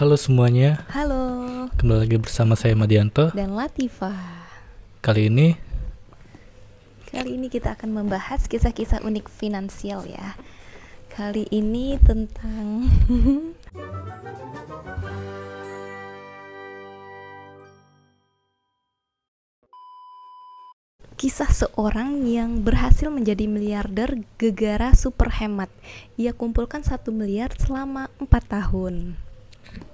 Halo semuanya. Halo. Kembali lagi bersama saya Madianto dan latifa Kali ini Kali ini kita akan membahas kisah-kisah unik finansial ya. Kali ini tentang kisah seorang yang berhasil menjadi miliarder gegara super hemat. Ia kumpulkan satu miliar selama 4 tahun.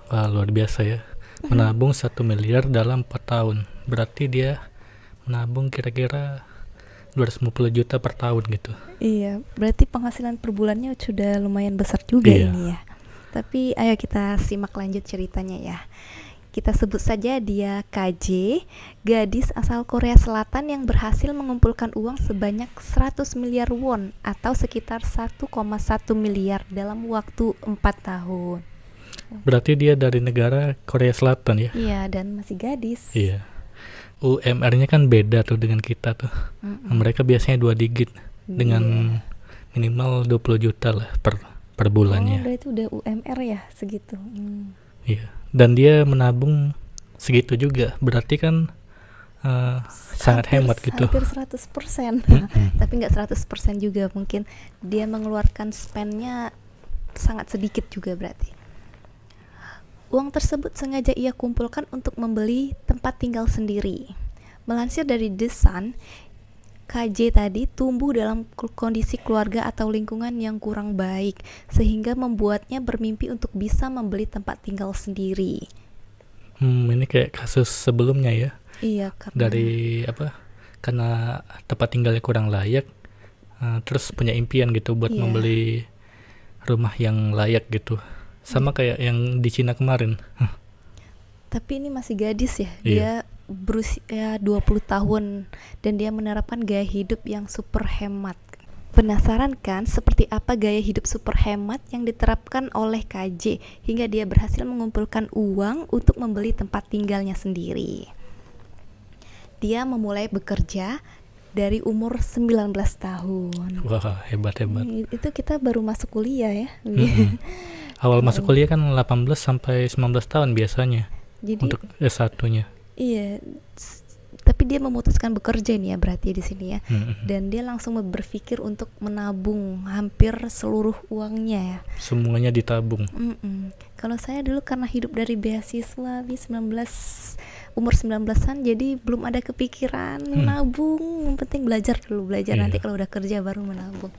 Wah, luar biasa ya. Menabung satu miliar dalam 4 tahun. Berarti dia menabung kira-kira 250 juta per tahun gitu. Iya, berarti penghasilan per bulannya sudah lumayan besar juga iya. ini ya. Tapi ayo kita simak lanjut ceritanya ya kita sebut saja dia KJ, gadis asal Korea Selatan yang berhasil mengumpulkan uang sebanyak 100 miliar won atau sekitar 1,1 miliar dalam waktu 4 tahun. Berarti dia dari negara Korea Selatan ya? Iya, dan masih gadis. Iya. UMR-nya kan beda tuh dengan kita tuh. Mm -mm. Mereka biasanya dua digit iya. dengan yeah. minimal 20 juta lah per per bulannya. Oh, berarti udah UMR ya segitu. Mm. Iya. Dan dia menabung segitu juga. Berarti kan Uh, sangat hemat gitu. Hampir 100 persen, mm -hmm. tapi nggak 100 persen juga mungkin dia mengeluarkan spendnya sangat sedikit juga berarti. Uang tersebut sengaja ia kumpulkan untuk membeli tempat tinggal sendiri. Melansir dari The Sun, KJ tadi tumbuh dalam kondisi keluarga atau lingkungan yang kurang baik, sehingga membuatnya bermimpi untuk bisa membeli tempat tinggal sendiri. Hmm, ini kayak kasus sebelumnya ya. Iya, karena dari apa? Karena tempat tinggalnya kurang layak, uh, terus punya impian gitu buat iya. membeli rumah yang layak gitu sama kayak yang di Cina kemarin tapi ini masih gadis ya iya. dia berusia 20 tahun dan dia menerapkan gaya hidup yang super hemat Penasaran kan seperti apa gaya hidup super hemat yang diterapkan oleh KJ hingga dia berhasil mengumpulkan uang untuk membeli tempat tinggalnya sendiri. Dia memulai bekerja dari umur 19 tahun. Wah, hebat hebat. Itu kita baru masuk kuliah ya. Mm -hmm. awal masuk kuliah kan 18 sampai 19 tahun biasanya jadi untuk S1-nya iya tapi dia memutuskan bekerja nih ya berarti di sini ya hmm. hmm. dan dia langsung berpikir untuk menabung hampir seluruh uangnya ya semuanya ditabung mm -mm. kalau saya dulu karena hidup dari beasiswa di 19 umur 19-an jadi belum ada kepikiran hmm. menabung hmm. yang penting belajar dulu belajar yeah. nanti kalau udah kerja baru menabung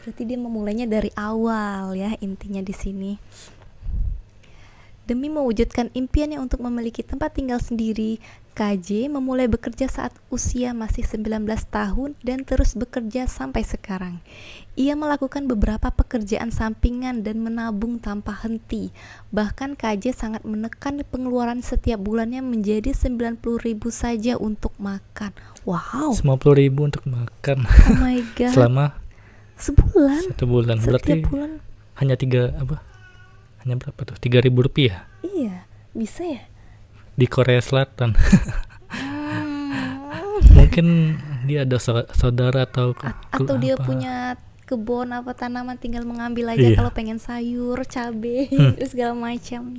Berarti dia memulainya dari awal ya intinya di sini. Demi mewujudkan impiannya untuk memiliki tempat tinggal sendiri, KJ memulai bekerja saat usia masih 19 tahun dan terus bekerja sampai sekarang. Ia melakukan beberapa pekerjaan sampingan dan menabung tanpa henti. Bahkan KJ sangat menekan pengeluaran setiap bulannya menjadi 90.000 saja untuk makan. Wow. 50.000 untuk makan. Oh my god. Selama sebulan satu bulan setiap berarti bulan hanya tiga apa hanya berapa tuh tiga ribu rupiah iya bisa ya di Korea Selatan hmm. mungkin dia ada saudara atau A atau apa. dia punya kebun apa tanaman tinggal mengambil aja iya. kalau pengen sayur cabe hmm. segala macam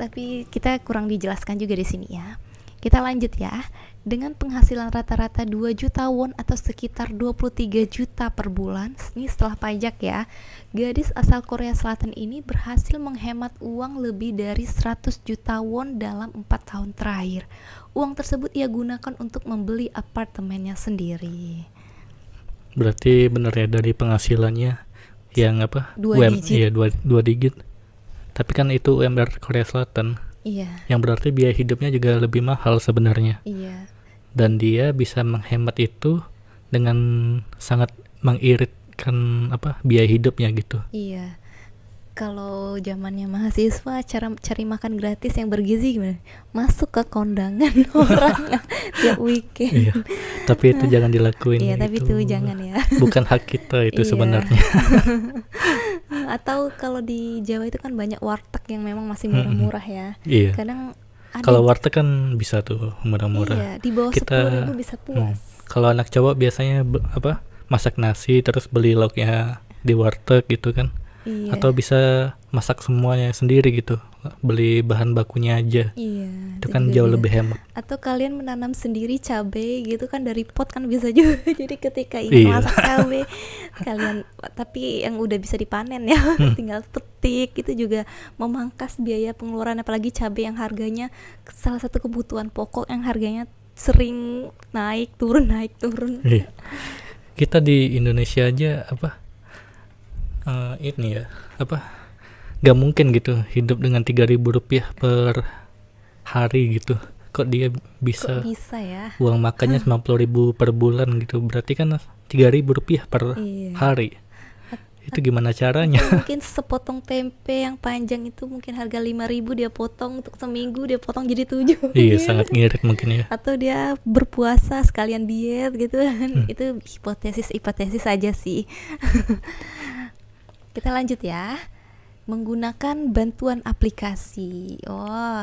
tapi kita kurang dijelaskan juga di sini ya kita lanjut ya. Dengan penghasilan rata-rata 2 juta won atau sekitar 23 juta per bulan, ini setelah pajak ya, gadis asal Korea Selatan ini berhasil menghemat uang lebih dari 100 juta won dalam 4 tahun terakhir. Uang tersebut ia gunakan untuk membeli apartemennya sendiri. Berarti benar ya dari penghasilannya yang apa? Dua digit. Iya, dua, digit. Tapi kan itu UMR Korea Selatan Iya. Yang berarti biaya hidupnya juga lebih mahal sebenarnya. Iya. Dan dia bisa menghemat itu dengan sangat mengiritkan apa biaya hidupnya gitu. Iya kalau zamannya mahasiswa cara cari makan gratis yang bergizi gimana? Masuk ke kondangan orang tiap weekend. Iya. Tapi itu jangan dilakuin. Iya, tapi gitu. itu, jangan ya. Bukan hak kita itu iya. sebenarnya. Atau kalau di Jawa itu kan banyak warteg yang memang masih murah-murah ya. Iya. Kadang kalau warteg kan bisa tuh murah-murah. Iya, di bawah kita, ribu bisa mm, puas. Hmm, kalau anak cowok biasanya apa? Masak nasi terus beli lauknya di warteg gitu kan iya. atau bisa masak semuanya sendiri gitu beli bahan bakunya aja iya, itu, kan jauh juga. lebih hemat atau kalian menanam sendiri cabai gitu kan dari pot kan bisa juga jadi ketika ingin iya. masak cabai kalian tapi yang udah bisa dipanen ya hmm. tinggal petik itu juga memangkas biaya pengeluaran apalagi cabai yang harganya salah satu kebutuhan pokok yang harganya sering naik turun naik turun iya. kita di Indonesia aja apa uh, ini ya apa gak mungkin gitu hidup dengan tiga ribu rupiah per hari gitu kok dia bisa, kok bisa ya? uang makannya sembilan puluh ribu per bulan gitu berarti kan tiga ribu rupiah per iya. hari itu gimana caranya mungkin sepotong tempe yang panjang itu mungkin harga lima ribu dia potong untuk seminggu dia potong jadi tujuh iya sangat ngirit mungkin ya atau dia berpuasa sekalian diet gitu kan hmm. itu hipotesis hipotesis aja sih Kita lanjut ya. Menggunakan bantuan aplikasi. Oh,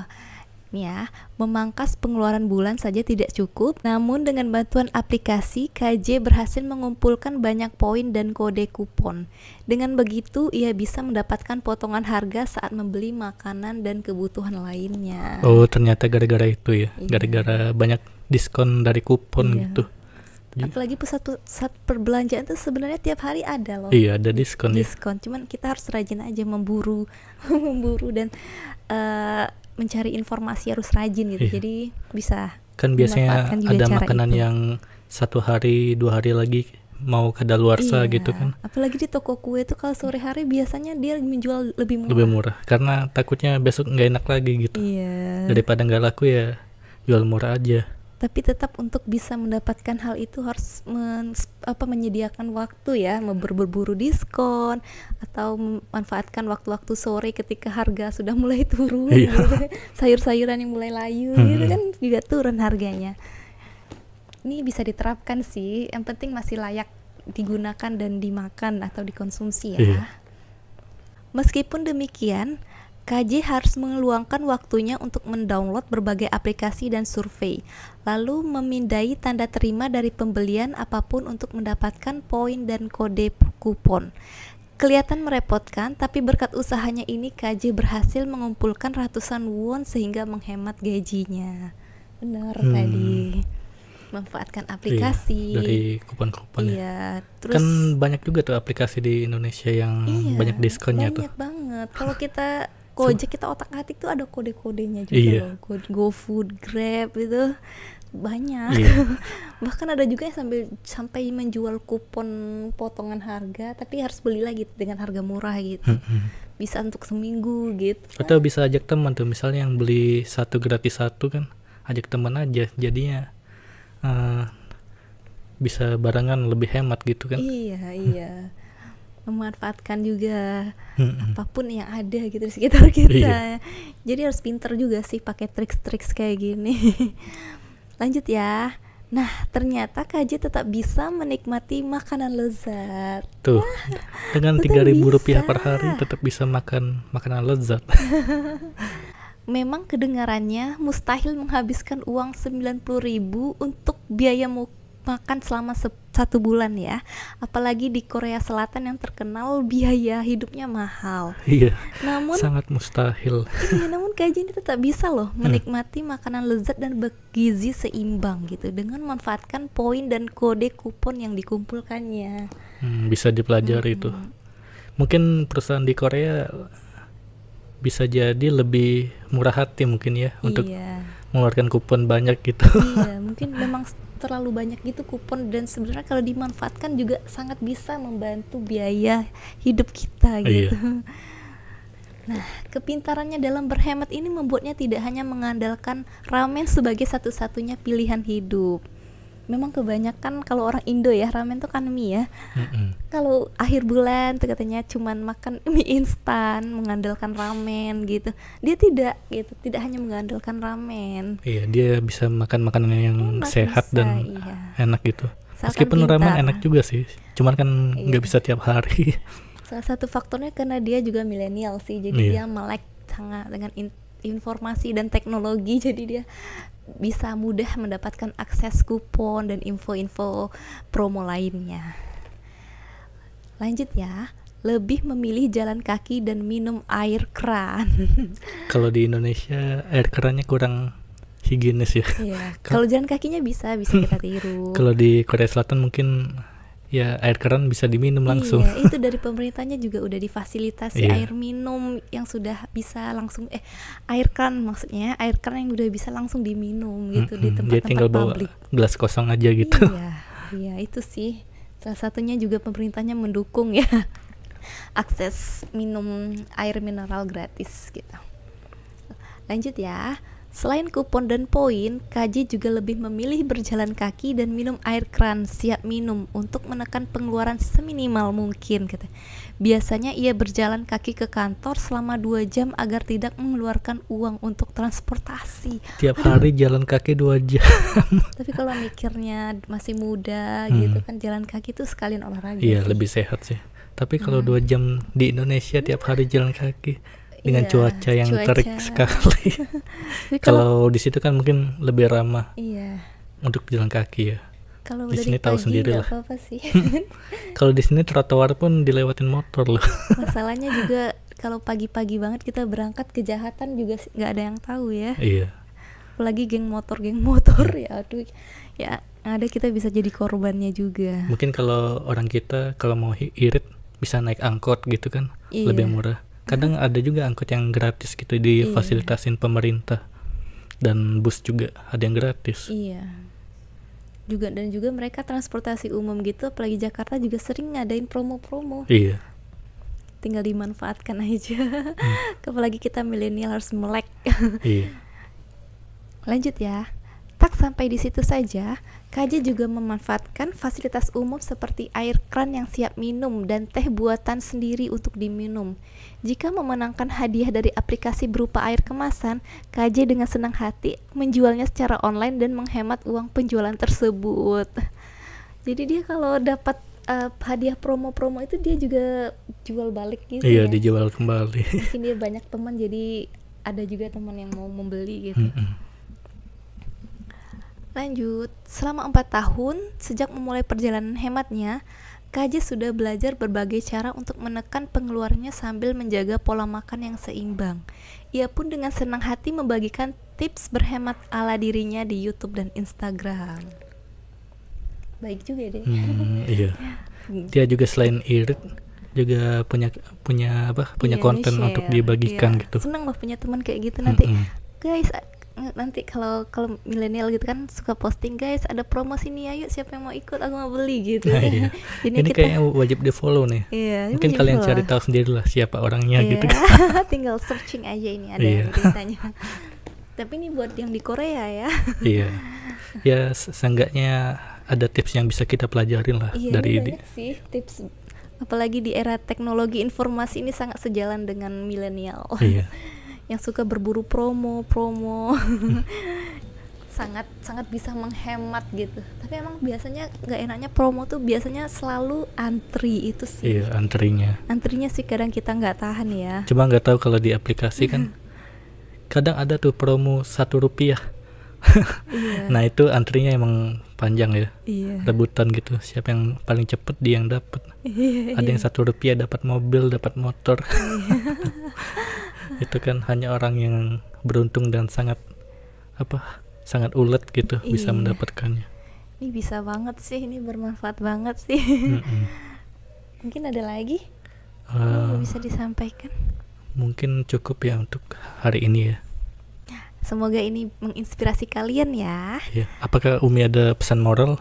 ya, memangkas pengeluaran bulan saja tidak cukup, namun dengan bantuan aplikasi, KJ berhasil mengumpulkan banyak poin dan kode kupon. Dengan begitu, ia bisa mendapatkan potongan harga saat membeli makanan dan kebutuhan lainnya. Oh, ternyata gara-gara itu ya, iya. gara-gara iya. banyak diskon dari kupon iya. gitu. Yeah. Apalagi pusat-pusat perbelanjaan itu sebenarnya tiap hari ada loh. Iya, ada diskon. Ya. Diskon, ya. cuman kita harus rajin aja memburu, memburu dan uh, mencari informasi harus rajin gitu. Yeah. Jadi bisa kan biasanya ada makanan itu. yang satu hari dua hari lagi mau luar iya, gitu kan. Apalagi di toko kue tuh kalau sore hari biasanya dia menjual lebih murah. Lebih murah karena takutnya besok nggak enak lagi gitu. Iya. Daripada nggak laku ya jual murah aja tapi tetap untuk bisa mendapatkan hal itu harus men, apa, menyediakan waktu ya, berburu diskon atau memanfaatkan waktu-waktu sore ketika harga sudah mulai turun, iya. gitu. Kan. sayur-sayuran yang mulai layu, gitu hmm. gitu kan juga turun harganya. Ini bisa diterapkan sih, yang penting masih layak digunakan dan dimakan atau dikonsumsi ya. Iya. Meskipun demikian, KJ harus mengeluangkan waktunya untuk mendownload berbagai aplikasi dan survei, lalu memindai tanda terima dari pembelian apapun untuk mendapatkan poin dan kode kupon. Kelihatan merepotkan, tapi berkat usahanya ini KJ berhasil mengumpulkan ratusan won sehingga menghemat gajinya. Benar hmm. tadi. Memanfaatkan iya, aplikasi iya, dari kupon-kupon. Ya. Iya, terus kan banyak juga tuh aplikasi di Indonesia yang iya, banyak diskonnya banyak tuh. Banyak banget. Kalau kita Gojek kita otak atik tuh ada kode-kodenya juga iya. loh. Go, food, grab gitu banyak. Iya. Bahkan ada juga yang sambil sampai menjual kupon potongan harga, tapi harus beli lagi dengan harga murah gitu. bisa untuk seminggu gitu. Kan. Atau bisa ajak teman tuh, misalnya yang beli satu gratis satu kan, ajak teman aja. Jadinya uh, bisa barengan lebih hemat gitu kan? Iya iya. memanfaatkan juga hmm. apapun yang ada gitu di sekitar kita. Iya. Jadi harus pinter juga sih pakai trik-trik kayak gini. Lanjut ya. Nah, ternyata KJ tetap bisa menikmati makanan lezat. Tuh, Wah, dengan 3000 rupiah per hari tetap bisa makan makanan lezat. Memang kedengarannya mustahil menghabiskan uang 90.000 untuk biaya muka makan selama satu bulan ya apalagi di Korea Selatan yang terkenal biaya hidupnya mahal iya namun sangat mustahil iya namun kajian itu tak bisa loh hmm. menikmati hmm. makanan lezat dan bergizi seimbang gitu dengan memanfaatkan poin dan kode kupon yang dikumpulkannya hmm, bisa dipelajari hmm. itu mungkin perusahaan di Korea bisa jadi lebih murah hati mungkin ya iya. untuk mengeluarkan kupon banyak gitu iya mungkin memang terlalu banyak gitu kupon dan sebenarnya kalau dimanfaatkan juga sangat bisa membantu biaya hidup kita iya. gitu iya. Nah, kepintarannya dalam berhemat ini membuatnya tidak hanya mengandalkan ramen sebagai satu-satunya pilihan hidup, memang kebanyakan kalau orang Indo ya ramen tuh kan mie ya. Mm-hmm. Kalau akhir bulan tuh katanya cuman makan mie instan, mengandalkan ramen gitu. Dia tidak gitu, tidak hanya mengandalkan ramen. Iya, dia bisa makan makanan yang sehat bisa, dan iya. enak gitu. Meskipun pintar. ramen enak juga sih, cuman kan iya. nggak iya. bisa tiap hari. Salah satu faktornya karena dia juga milenial sih, jadi iya. dia melek sangat dengan informasi dan teknologi, jadi dia bisa mudah mendapatkan akses kupon dan info-info promo lainnya. Lanjut ya, lebih memilih jalan kaki dan minum air keran. Kalau di Indonesia air kerannya kurang higienis ya. Iya, kalau jalan kakinya bisa bisa kita tiru. Kalau di Korea Selatan mungkin ya air keran bisa diminum iya, langsung. Iya, itu dari pemerintahnya juga udah difasilitasi iya. air minum yang sudah bisa langsung eh air keran maksudnya ya, air keran yang udah bisa langsung diminum gitu mm -hmm. di tempat-tempat tinggal publik. bawa gelas kosong aja gitu. Iya, iya itu sih salah satunya juga pemerintahnya mendukung ya akses minum air mineral gratis gitu. Lanjut ya. Selain kupon dan poin, Kaji juga lebih memilih berjalan kaki dan minum air kran siap minum untuk menekan pengeluaran seminimal mungkin. Kata. Biasanya ia berjalan kaki ke kantor selama dua jam agar tidak mengeluarkan uang untuk transportasi. Tiap Aduh. hari jalan kaki dua jam. Tapi kalau mikirnya masih muda hmm. gitu kan jalan kaki itu sekalian olahraga. Iya sih. lebih sehat sih. Tapi kalau hmm. dua jam di Indonesia tiap hari jalan kaki dengan iya, cuaca yang cuaca. terik sekali. kalau di situ kan mungkin lebih ramah. Iya. Untuk jalan kaki ya. Kalau di sini tahu sendiri lah. kalau di sini trotoar pun dilewatin motor loh. Masalahnya juga kalau pagi-pagi banget kita berangkat kejahatan juga nggak ada yang tahu ya. Iya. Apalagi geng motor, geng motor iya. ya aduh. Ya ada kita bisa jadi korbannya juga. Mungkin kalau orang kita kalau mau irit bisa naik angkot gitu kan, iya. lebih murah kadang ada juga angkot yang gratis gitu difasilitasin iya. pemerintah dan bus juga ada yang gratis iya juga dan juga mereka transportasi umum gitu apalagi Jakarta juga sering ngadain promo-promo iya tinggal dimanfaatkan aja hmm. apalagi kita milenial harus melek iya lanjut ya Tak sampai di situ saja, KJ juga memanfaatkan fasilitas umum seperti air kran yang siap minum dan teh buatan sendiri untuk diminum. Jika memenangkan hadiah dari aplikasi berupa air kemasan, KJ dengan senang hati menjualnya secara online dan menghemat uang penjualan tersebut. Jadi dia kalau dapat uh, hadiah promo-promo itu dia juga jual balik gitu. Iya, ya? dijual kembali. Mungkin dia banyak teman jadi ada juga teman yang mau membeli gitu. Mm -mm. Lanjut, selama 4 tahun sejak memulai perjalanan hematnya, KJ sudah belajar berbagai cara untuk menekan pengeluarannya sambil menjaga pola makan yang seimbang. Ia pun dengan senang hati membagikan tips berhemat ala dirinya di YouTube dan Instagram. Baik juga ya, deh. Hmm, iya. Dia juga selain irit juga punya punya apa punya iya, konten untuk dibagikan iya. gitu. Senang loh punya teman kayak gitu nanti. Mm -mm. Guys, Eh, nanti kalau kalau milenial gitu kan suka posting guys ada promo sini ayo siapa yang mau ikut aku mau beli gitu nah, iya. ini, ini kita, kayaknya wajib di follow nih iya, mungkin kalian follow. cari tahu sendiri lah siapa orangnya iya. gitu tinggal searching aja ini ada iya. tapi ini buat yang di Korea ya iya ya seenggaknya ada tips yang bisa kita pelajarin lah iya, dari ini sih tips apalagi di era teknologi informasi ini sangat sejalan dengan milenial iya yang suka berburu promo promo sangat sangat bisa menghemat gitu tapi emang biasanya nggak enaknya promo tuh biasanya selalu antri itu sih iya antrinya antrinya sih kadang kita nggak tahan ya cuma nggak tahu kalau di aplikasi kan kadang ada tuh promo satu rupiah iya. nah itu antrinya emang panjang ya iya. rebutan gitu siapa yang paling cepet dia yang dapat iya, ada yang iya. satu rupiah dapat mobil dapat motor iya. itu kan hanya orang yang beruntung dan sangat apa sangat ulet gitu iya. bisa mendapatkannya ini bisa banget sih ini bermanfaat banget sih mm -mm. mungkin ada lagi uh, eh, yang bisa disampaikan mungkin cukup ya untuk hari ini ya semoga ini menginspirasi kalian ya, ya. apakah Umi ada pesan moral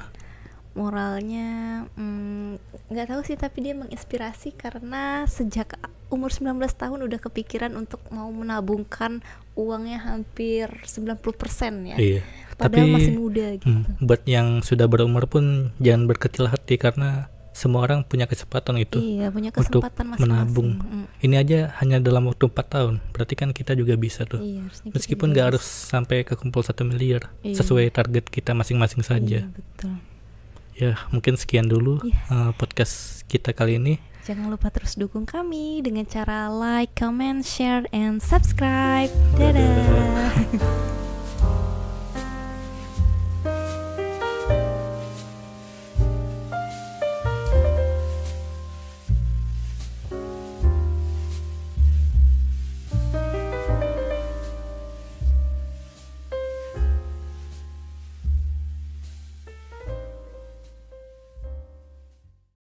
moralnya mm, nggak hmm, tahu sih tapi dia menginspirasi karena sejak umur 19 tahun udah kepikiran untuk mau menabungkan uangnya hampir 90% ya. Iya. Padahal tapi, masih muda gitu. Hmm, buat yang sudah berumur pun jangan berkecil hati karena semua orang punya kesempatan itu iya, punya kesempatan untuk masing -masing. menabung. Mm. Ini aja hanya dalam waktu empat tahun. Berarti kan kita juga bisa tuh. Iya, Meskipun nggak harus sampai ke kumpul satu miliar iya. sesuai target kita masing-masing saja. Iya, betul ya mungkin sekian dulu yeah. Iya. uh, podcast kita kali ini jangan lupa terus dukung kami dengan cara like comment share and subscribe dadah, dadah.